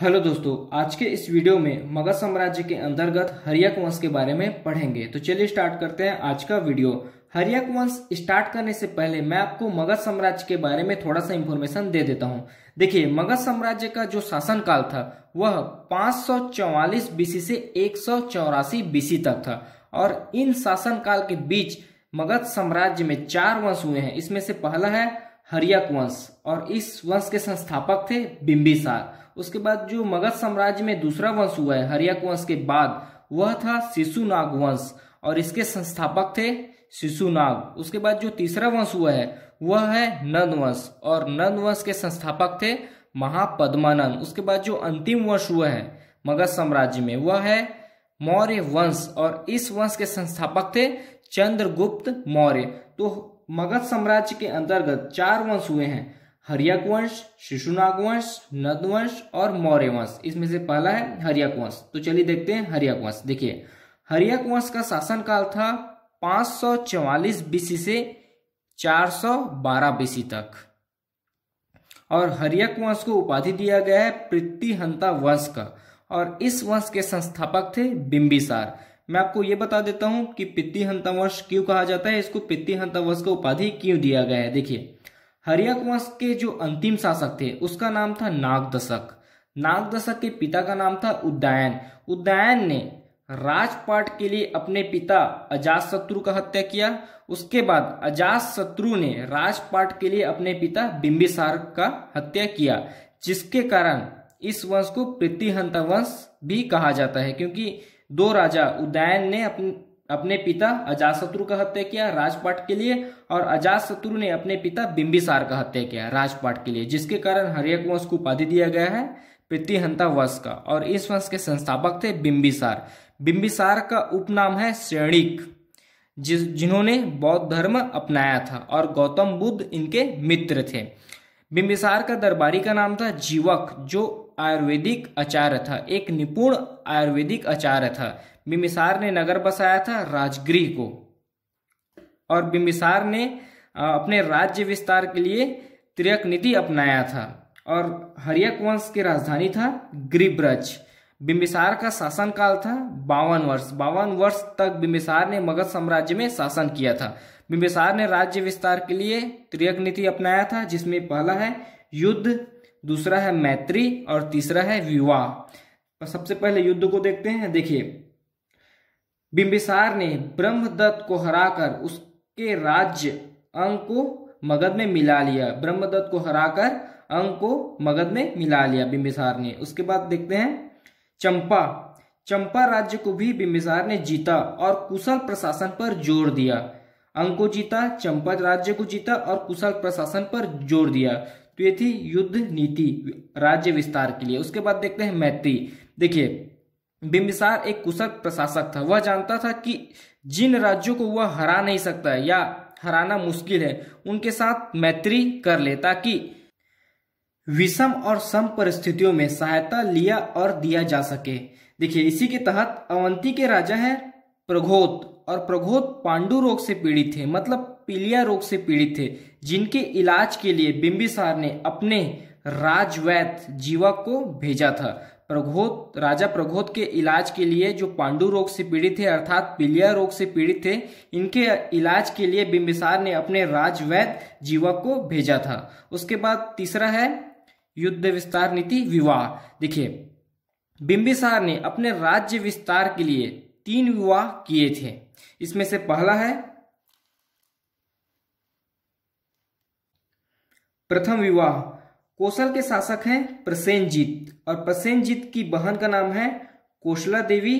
hello दोस्तों आज के इस वीडियो में मगध साम्राज्य के अंतर्गत हरियक वंश के बारे में पढ़ेंगे तो चलिए स्टार्ट करते हैं आज का वीडियो हरियक वंश स्टार्ट करने से पहले मैं आपको मगध साम्राज्य के बारे में थोड़ा सा इन्फॉर्मेशन दे देता हूँ देखिए मगध साम्राज्य का जो शासन काल था वह 544 बीसी से एक बीसी तक था और इन शासन काल के बीच मगध साम्राज्य में चार वंश हुए हैं इसमें से पहला है हरियक वंश और इस वंश के संस्थापक थे बिम्बिसार उसके बाद जो मगध साम्राज्य में दूसरा वंश हुआ है हरियक वंश के बाद वह था शिशुनाग वंश और इसके संस्थापक थे शिशुनाग उसके बाद जो तीसरा वंश हुआ है वह है नंद वंश और नंद वंश के संस्थापक थे महापद्मानंद उसके बाद जो अंतिम वंश हुआ है मगध साम्राज्य में वह है मौर्य वंश और इस वंश के संस्थापक थे चंद्रगुप्त मौर्य तो मगध साम्राज्य के अंतर्गत चार वंश हुए हैं हरियाक वंश शिशुनाग वंश नदवंश और मौर्य वंश इसमें से पहला है हरियाक वंश तो चलिए देखते हैं हरियाक वंश देखिए हरियाक वंश का शासन काल था 544 बीसी से 412 बीसी तक और हरियक वंश को उपाधि दिया गया है पृथ्वीहंता वंश का और इस वंश के संस्थापक थे बिंबिसार मैं आपको ये बता देता हूं कि पित्तीहंता वंश क्यों कहा जाता है इसको पित्तीहंता वंश का उपाधि क्यों दिया गया है देखिए हरियक वंश के जो अंतिम शासक थे उसका नाम था नागदशक नागदशक के पिता का नाम था उद्यायन उदयन ने राजपाट के लिए अपने पिता अजात शत्रु का हत्या किया उसके बाद अजात शत्रु ने राजपाट के लिए अपने पिता बिंबिसार का हत्या किया जिसके कारण इस वंश को प्रतिहंता वंश भी कहा जाता है क्योंकि दो राजा उदयन ने अपने अपने पिता अजातशत्रु का हत्या किया राजपाट के लिए और अजातशत्रु ने अपने पिता बिंबिसार का हत्या किया राजपाट के लिए जिसके कारण हरियक वंश को उपाधि दिया गया है प्रतिहंता वंश का और इस वंश के संस्थापक थे बिंबिसार बिंबिसार का उपनाम है श्रेणिक जिस जिन्होंने बौद्ध धर्म अपनाया था और गौतम बुद्ध इनके मित्र थे बिंबिसार का दरबारी का नाम था जीवक जो आयुर्वेदिक आचार्य था एक निपुण आयुर्वेदिक आचार्य था बिमिसार ने नगर बसाया था राजगृह को और बिमिसार ने अपने राज्य विस्तार के लिए त्रियक नीति अपनाया था और हरियक वंश की राजधानी था ग्रीब्रज बिम्बिसार का शासन काल था बावन वर्ष बावन वर्ष तक बिम्बिसार ने मगध साम्राज्य में शासन किया था बिम्बिसार ने राज्य विस्तार के लिए त्रियक नीति अपनाया था जिसमें पहला है युद्ध दूसरा है मैत्री और तीसरा है विवाह सबसे पहले युद्ध को देखते हैं देखिए बिंबिसार ने ब्रह्मदत्त को हराकर उसके राज्य अंग को मगध में मिला लिया ब्रह्मदत्त को हराकर अंग को मगध में मिला लिया बिंबिसार ने उसके बाद देखते हैं चंपा चंपा राज्य को भी बिंबिसार ने जीता और कुशल प्रशासन पर जोर दिया अंग को जीता चंपा राज्य को जीता और कुशल प्रशासन पर जोर दिया तो ये थी युद्ध नीति राज्य विस्तार के लिए उसके बाद देखते हैं मैत्री देखिए बिम्बिसार एक कुशल प्रशासक था वह जानता था कि जिन राज्यों को वह हरा नहीं सकता या हराना मुश्किल है उनके साथ मैत्री कर ले ताकि विषम और सम परिस्थितियों में सहायता लिया और दिया जा सके देखिए इसी के तहत अवंती के राजा है प्रघोत और प्रघोत पांडु रोग से पीड़ित थे मतलब पीलिया रोग से पीड़ित थे जिनके इलाज के लिए बिम्बिसार ने अपने राजवैद जीवक को भेजा था प्रघोत राजा प्रघोत के इलाज के लिए जो पांडु रोग से पीड़ित थे अर्थात पीलिया रोग से पीड़ित थे इनके इलाज के लिए बिंबिसार ने अपने राजवैद जीवक को भेजा था उसके बाद तीसरा है युद्ध विस्तार नीति विवाह देखिए बिंबिसार ने अपने राज्य विस्तार के लिए तीन विवाह किए थे इसमें से पहला है प्रथम विवाह कौशल के शासक हैं प्रसेंजीत और प्रसेंजीत की बहन का नाम है कोशला देवी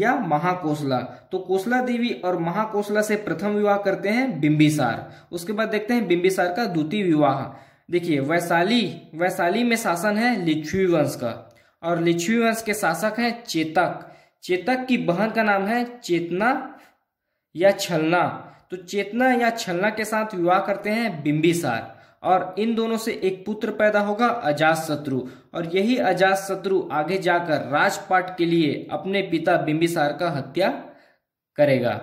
या महाकोसला तो कोसला देवी और महाकोसला से प्रथम विवाह करते हैं बिंबिसार उसके बाद देखते हैं बिंबिसार का द्वितीय विवाह देखिए वैशाली वैशाली में शासन है लिच्छवी वंश का और लिच्छवी वंश के शासक हैं चेतक चेतक की बहन का नाम है चेतना या छलना तो चेतना या छलना के साथ विवाह करते हैं बिंबिसार और इन दोनों से एक पुत्र पैदा होगा अजात शत्रु और यही अजात शत्रु आगे जाकर राजपाट के लिए अपने पिता बिंबिसार का हत्या करेगा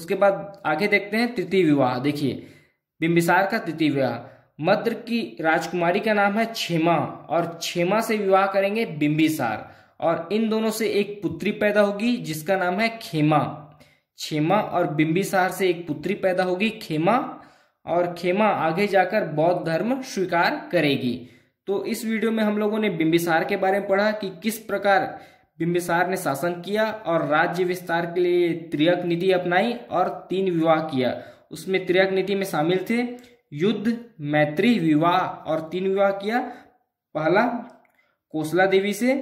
उसके बाद आगे देखते हैं तृतीय विवाह देखिए बिंबिसार का तृतीय विवाह मद्र की राजकुमारी का नाम है छेमा और छेमा से विवाह करेंगे बिंबिसार और इन दोनों से एक पुत्री पैदा होगी जिसका नाम है खेमा छेमा और बिंबिसार से एक पुत्री पैदा होगी खेमा और खेमा आगे जाकर बौद्ध धर्म स्वीकार करेगी तो इस वीडियो में हम लोगों ने बिंबिसार के बारे में पढ़ा कि किस प्रकार बिंबिसार ने शासन किया और राज्य विस्तार के लिए त्रियक नीति अपनाई और तीन विवाह किया उसमें त्रियक नीति में शामिल थे युद्ध मैत्री विवाह और तीन विवाह किया पहला कोसला देवी से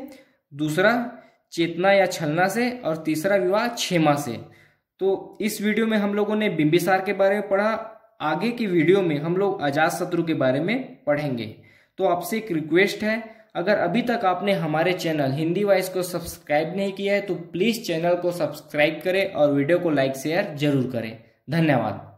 दूसरा चेतना या छलना से और तीसरा विवाह छेमा से तो इस वीडियो में हम लोगों ने बिंबिसार के बारे में पढ़ा आगे की वीडियो में हम लोग अजात शत्रु के बारे में पढ़ेंगे तो आपसे एक रिक्वेस्ट है अगर अभी तक आपने हमारे चैनल हिंदी वाइज को सब्सक्राइब नहीं किया है तो प्लीज़ चैनल को सब्सक्राइब करें और वीडियो को लाइक शेयर जरूर करें धन्यवाद